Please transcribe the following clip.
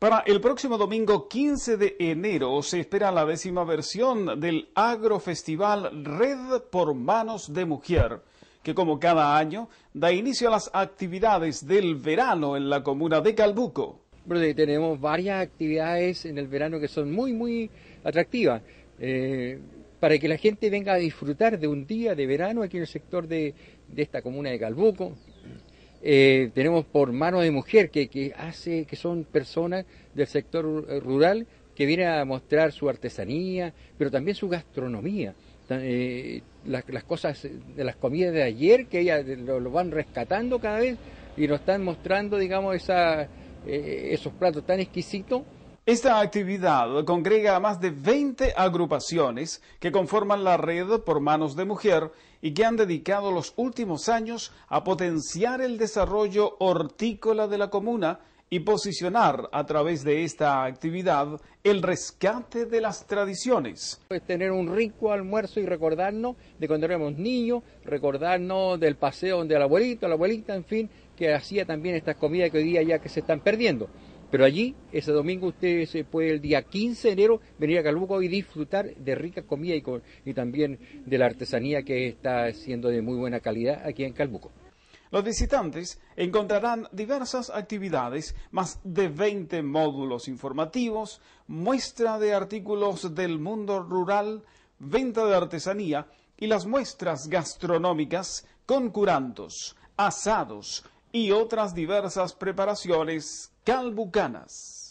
Para el próximo domingo 15 de enero se espera la décima versión del Agrofestival Red por Manos de Mujer, que como cada año da inicio a las actividades del verano en la comuna de Calbuco. tenemos varias actividades en el verano que son muy, muy atractivas. Eh, para que la gente venga a disfrutar de un día de verano aquí en el sector de esta comuna de Calbuco, eh, tenemos por mano de mujer que, hace que son personas del sector eh, rural que vienen a mostrar su artesanía pero también su gastronomía eh, las, cosas de las comidas de ayer que ellas lo, van rescatando cada vez y nos están mostrando digamos esa, esos platos tan exquisitos esta actividad congrega a más de 20 agrupaciones que conforman la red por manos de mujer y que han dedicado los últimos años a potenciar el desarrollo hortícola de la comuna y posicionar a través de esta actividad el rescate de las tradiciones. tener un rico almuerzo y recordarnos de cuando éramos niños, recordarnos del paseo donde el abuelito, la abuelita, en fin, que hacía también estas comidas que hoy día ya que se están perdiendo. Pero allí, ese domingo, usted se puede el día 15 de enero venir a Calbuco y disfrutar de rica comida y, y también de la artesanía que está siendo de muy buena calidad aquí en Calbuco. Los visitantes encontrarán diversas actividades, más de 20 módulos informativos, muestra de artículos del mundo rural, venta de artesanía y las muestras gastronómicas con curantos, asados, y otras diversas preparaciones calbucanas.